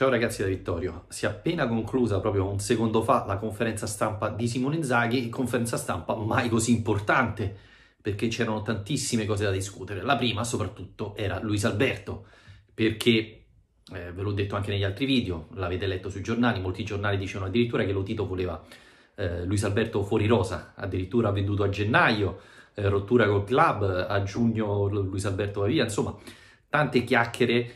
Ciao ragazzi da Vittorio, si è appena conclusa proprio un secondo fa la conferenza stampa di Simone Zaghi, conferenza stampa mai così importante perché c'erano tantissime cose da discutere. La prima soprattutto era Luis Alberto, perché eh, ve l'ho detto anche negli altri video, l'avete letto sui giornali, molti giornali dicevano addirittura che Lotito voleva eh, Luis Alberto fuori rosa, addirittura venduto a gennaio, eh, rottura col club, a giugno Luis Alberto va via, insomma tante chiacchiere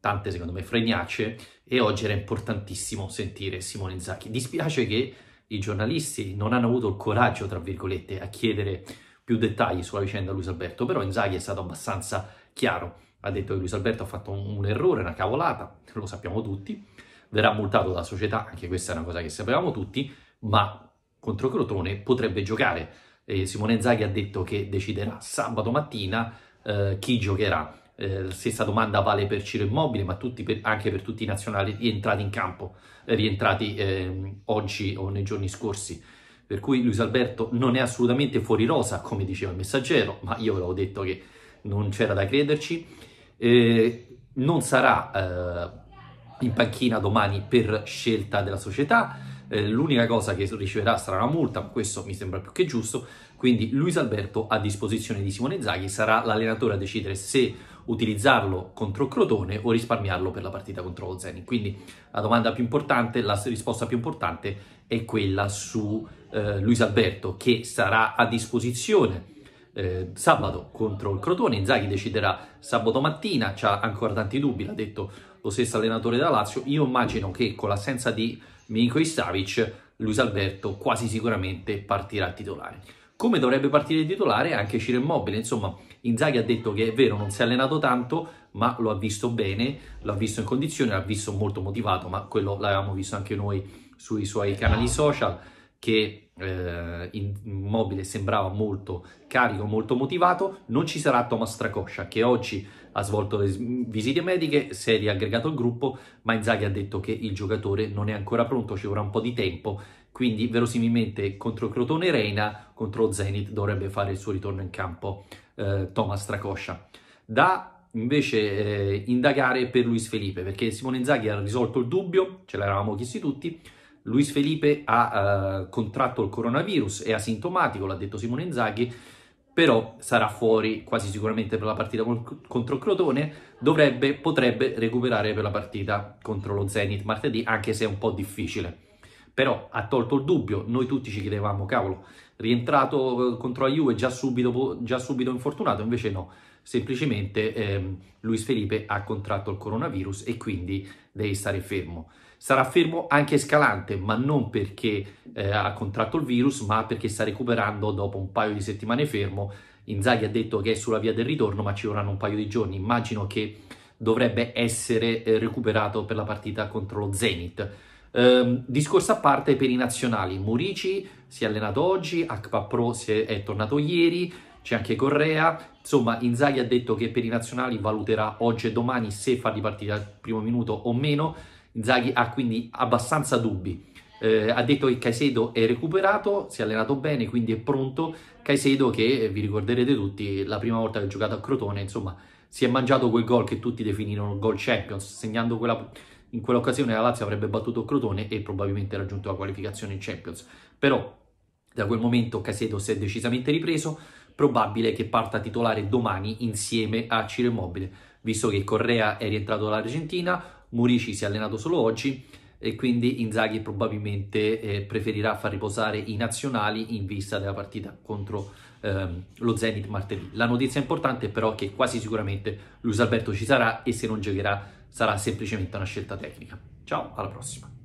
tante secondo me fregnacce e oggi era importantissimo sentire Simone Zacchi. Dispiace che i giornalisti non hanno avuto il coraggio, tra virgolette, a chiedere più dettagli sulla vicenda Luis Alberto, però Inzaghi è stato abbastanza chiaro, ha detto che Luis Alberto ha fatto un, un errore, una cavolata, lo sappiamo tutti, verrà multato dalla società, anche questa è una cosa che sapevamo tutti, ma contro Crotone potrebbe giocare. Eh, Simone Inzaghi ha detto che deciderà sabato mattina eh, chi giocherà eh, stessa domanda vale per Ciro Immobile, ma per, anche per tutti i nazionali rientrati in campo, eh, rientrati eh, oggi o nei giorni scorsi. Per cui Luis Alberto non è assolutamente fuori rosa, come diceva il messaggero, ma io avevo detto che non c'era da crederci. Eh, non sarà eh, in panchina domani per scelta della società, l'unica cosa che riceverà sarà una multa, questo mi sembra più che giusto, quindi Luis Alberto a disposizione di Simone Zaghi sarà l'allenatore a decidere se utilizzarlo contro Crotone o risparmiarlo per la partita contro lo Zenit. Quindi la domanda più importante, la risposta più importante è quella su eh, Luis Alberto che sarà a disposizione eh, sabato contro il Crotone. Inzaghi deciderà sabato mattina, ha ancora tanti dubbi, l'ha detto lo stesso allenatore della Lazio. Io immagino che con l'assenza di Milinkovic Savic, Luis Alberto quasi sicuramente partirà titolare come dovrebbe partire il titolare anche Ciro Immobile. Insomma, Inzaghi ha detto che è vero, non si è allenato tanto, ma lo ha visto bene, lo ha visto in condizione, l'ha visto molto motivato, ma quello l'avevamo visto anche noi sui suoi canali social, che eh, Immobile sembrava molto carico, molto motivato. Non ci sarà Thomas Stracoscia, che oggi ha svolto le visite mediche, si è riaggregato al gruppo, ma Inzaghi ha detto che il giocatore non è ancora pronto, ci vorrà un po' di tempo quindi verosimilmente contro Crotone Reina, contro Zenit dovrebbe fare il suo ritorno in campo eh, Thomas Tracoscia. Da invece eh, indagare per Luis Felipe, perché Simone Zaghi ha risolto il dubbio, ce l'eravamo chiesti tutti, Luis Felipe ha eh, contratto il coronavirus, è asintomatico, l'ha detto Simone Inzaghi, però sarà fuori quasi sicuramente per la partita contro Crotone, dovrebbe, potrebbe recuperare per la partita contro lo Zenit martedì, anche se è un po' difficile però ha tolto il dubbio, noi tutti ci chiedevamo, cavolo, rientrato eh, contro la Juve già subito, già subito infortunato, invece no, semplicemente ehm, Luis Felipe ha contratto il coronavirus e quindi deve stare fermo. Sarà fermo anche Scalante, ma non perché eh, ha contratto il virus, ma perché sta recuperando dopo un paio di settimane fermo. Inzaghi ha detto che è sulla via del ritorno, ma ci vorranno un paio di giorni. Immagino che dovrebbe essere eh, recuperato per la partita contro lo Zenit Ehm, discorso a parte per i nazionali, Murici si è allenato oggi, Akpa Pro è, è tornato ieri, c'è anche Correa, insomma Inzaghi ha detto che per i nazionali valuterà oggi e domani se farli partire al primo minuto o meno, Inzaghi ha quindi abbastanza dubbi. Eh, ha detto che Caicedo è recuperato, si è allenato bene, quindi è pronto. Caicedo che, eh, vi ricorderete tutti, la prima volta che ha giocato a Crotone, insomma, si è mangiato quel gol che tutti definirono gol Champions, segnando quella in quell'occasione la Lazio avrebbe battuto Crotone e probabilmente raggiunto la qualificazione in Champions. Però da quel momento Casedo si è decisamente ripreso, probabile che parta titolare domani insieme a Ciro Immobile, visto che Correa è rientrato dall'Argentina, Murici si è allenato solo oggi e quindi Inzaghi probabilmente eh, preferirà far riposare i nazionali in vista della partita contro ehm, lo Zenit martedì. La notizia importante però è che quasi sicuramente Luis Alberto ci sarà e se non giocherà sarà semplicemente una scelta tecnica. Ciao, alla prossima!